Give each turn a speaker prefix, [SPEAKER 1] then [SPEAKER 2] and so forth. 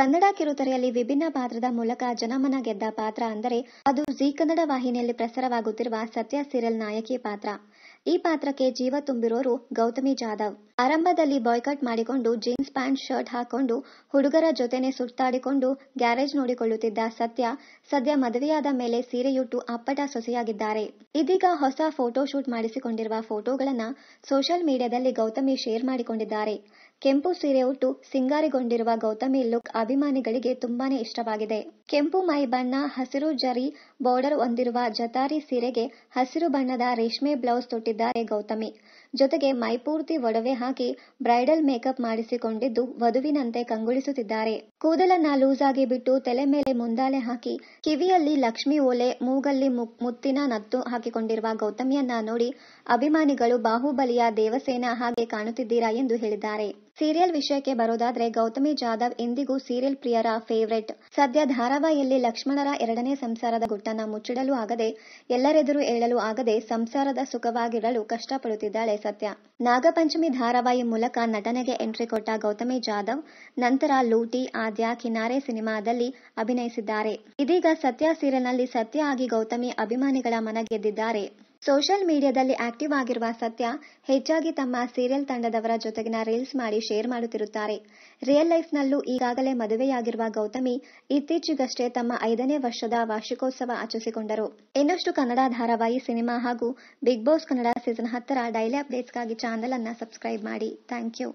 [SPEAKER 1] ಕನ್ನಡ ಕಿರುತೆರೆಯಲ್ಲಿ ವಿಭಿನ್ನ ಪಾತ್ರದ ಮೂಲಕ ಜನಮನ ಗೆದ್ದ ಪಾತ್ರ ಅಂದರೆ ಅದು ಜಿ ಕನ್ನಡ ವಾಹಿನಿಯಲ್ಲಿ ಪ್ರಸಾರವಾಗುತ್ತಿರುವ ಸತ್ಯ ಸೀರಿಯಲ್ ನಾಯಕಿ ಪಾತ್ರ ಈ ಪಾತ್ರಕ್ಕೆ ಜೀವ ತುಂಬಿರೋರು ಗೌತಮಿ ಜಾಧವ್ ಆರಂಭದಲ್ಲಿ ಬಾಯ್ಕಟ್ ಮಾಡಿಕೊಂಡು ಜೀನ್ಸ್ ಪ್ಯಾಂಟ್ ಶರ್ಟ್ ಹಾಕೊಂಡು ಹುಡುಗರ ಜೊತೆನೆ ಸುತ್ತಾಡಿಕೊಂಡು ಗ್ಯಾರೇಜ್ ನೋಡಿಕೊಳ್ಳುತ್ತಿದ್ದ ಸತ್ಯ ಸದ್ಯ ಮದುವೆಯಾದ ಮೇಲೆ ಸೀರೆಯುಟ್ಟು ಅಪ್ಪಟ ಸೊಸೆಯಾಗಿದ್ದಾರೆ ಇದೀಗ ಹೊಸ ಫೋಟೋ ಶೂಟ್ ಮಾಡಿಸಿಕೊಂಡಿರುವ ಫೋಟೋಗಳನ್ನ ಸೋಷಿಯಲ್ ಮೀಡಿಯಾದಲ್ಲಿ ಗೌತಮಿ ಶೇರ್ ಮಾಡಿಕೊಂಡಿದ್ದಾರೆ ಕೆಂಪು ಸೀರೆ ಉಟ್ಟು ಸಿಂಗಾರಿಗೊಂಡಿರುವ ಗೌತಮಿ ಲುಕ್ ಅಭಿಮಾನಿಗಳಿಗೆ ತುಂಬಾನೇ ಇಷ್ಟವಾಗಿದೆ ಕೆಂಪು ಮೈ ಬಣ್ಣ ಹಸಿರು ಜರಿ ಬಾರ್ಡರ್ ಹೊಂದಿರುವ ಜತಾರಿ ಸೀರೆಗೆ ಹಸಿರು ಬಣ್ಣದ ರೇಷ್ಮೆ ಬ್ಲೌಸ್ ತೊಟ್ಟಿದ್ದಾರೆ ಗೌತಮಿ ಜೊತೆಗೆ ಮೈಪೂರ್ತಿ ಒಡವೆ ಹಾಕಿ ಬ್ರೈಡಲ್ ಮೇಕಪ್ ಮಾಡಿಸಿಕೊಂಡಿದ್ದು ವಧುವಿನಂತೆ ಕಂಗೊಳಿಸುತ್ತಿದ್ದಾರೆ ಕೂದಲನ್ನ ಆಗಿ ಬಿಟ್ಟು ತಲೆ ಮೇಲೆ ಮುಂದಾಲೆ ಹಾಕಿ ಕಿವಿಯಲ್ಲಿ ಲಕ್ಷ್ಮಿ ಓಲೆ ಮೂಗಲ್ಲಿ ಮುತ್ತಿನ ನತ್ತು ಹಾಕಿಕೊಂಡಿರುವ ಗೌತಮಿಯನ್ನ ನೋಡಿ ಅಭಿಮಾನಿಗಳು ಬಾಹುಬಲಿಯ ದೇವಸೇನ ಹಾಗೆ ಕಾಣುತ್ತಿದ್ದೀರಾ ಎಂದು ಹೇಳಿದ್ದಾರೆ ಸೀರಿಯಲ್ ವಿಷಯಕ್ಕೆ ಬರೋದಾದ್ರೆ ಗೌತಮಿ ಜಾಧವ್ ಇಂದಿಗೂ ಸೀರಿಯಲ್ ಪ್ರಿಯರ ಫೇವರೇಟ್ ಸದ್ಯ ಧಾರಾವಾಹಿಯಲ್ಲಿ ಲಕ್ಷ್ಮಣರ ಎರಡನೇ ಸಂಸಾರದ ಗುಟ್ಟನ್ನ ಮುಚ್ಚಿಡಲು ಆಗದೆ ಎಲ್ಲರೆದುರು ಏಳಲು ಆಗದೆ ಸಂಸಾರದ ಸುಖವಾಗಿರಲು ಕಷ್ಟಪಡುತ್ತಿದ್ದಾಳೆ ಸತ್ಯ ನಾಗಪಂಚಮಿ ಧಾರಾವಾಹಿ ಮೂಲಕ ನಟನೆಗೆ ಎಂಟ್ರಿ ಕೊಟ್ಟ ಗೌತಮಿ ಜಾಧವ್ ನಂತರ ಲೂಟಿ ಆದ್ಯ ಕಿನಾರೆ ಸಿನಿಮಾದಲ್ಲಿ ಅಭಿನಯಿಸಿದ್ದಾರೆ ಇದೀಗ ಸತ್ಯ ಸೀರಿಯಲ್ನಲ್ಲಿ ಸತ್ಯ ಆಗಿ ಗೌತಮಿ ಅಭಿಮಾನಿಗಳ ಮನ ಗೆದ್ದಿದ್ದಾರೆ ಸೋಷಿಯಲ್ ಮೀಡಿಯಾದಲ್ಲಿ ಆಕ್ಟಿವ್ ಆಗಿರುವ ಸತ್ಯ ಹೆಚ್ಚಾಗಿ ತಮ್ಮ ಸೀರಿಯಲ್ ತಂಡದವರ ಜೊತೆಗಿನ ರೀಲ್ಸ್ ಮಾಡಿ ಶೇರ್ ಮಾಡುತ್ತಿರುತ್ತಾರೆ ರಿಯಲ್ ಲೈಫ್ನಲ್ಲೂ ಈಗಾಗಲೇ ಮದುವೆಯಾಗಿರುವ ಗೌತಮಿ ಇತ್ತೀಚೆಗಷ್ಟೇ ತಮ್ಮ ಐದನೇ ವರ್ಷದ ವಾರ್ಷಿಕೋತ್ಸವ ಆಚರಿಸಿಕೊಂಡರು ಇನ್ನಷ್ಟು ಕನ್ನಡ ಧಾರಾವಾಹಿ ಸಿನಿಮಾ ಹಾಗೂ ಬಿಗ್ ಬಾಸ್ ಕನ್ನಡ ಸೀಸನ್ ಹತ್ತರ ಡೈಲಿ ಅಪ್ಡೇಟ್ಸ್ಗಾಗಿ ಚಾನೆಲ್ ಅನ್ನ ಸಬ್ಸ್ಕ್ರೈಬ್ ಮಾಡಿ ಥ್ಯಾಂಕ್ ಯು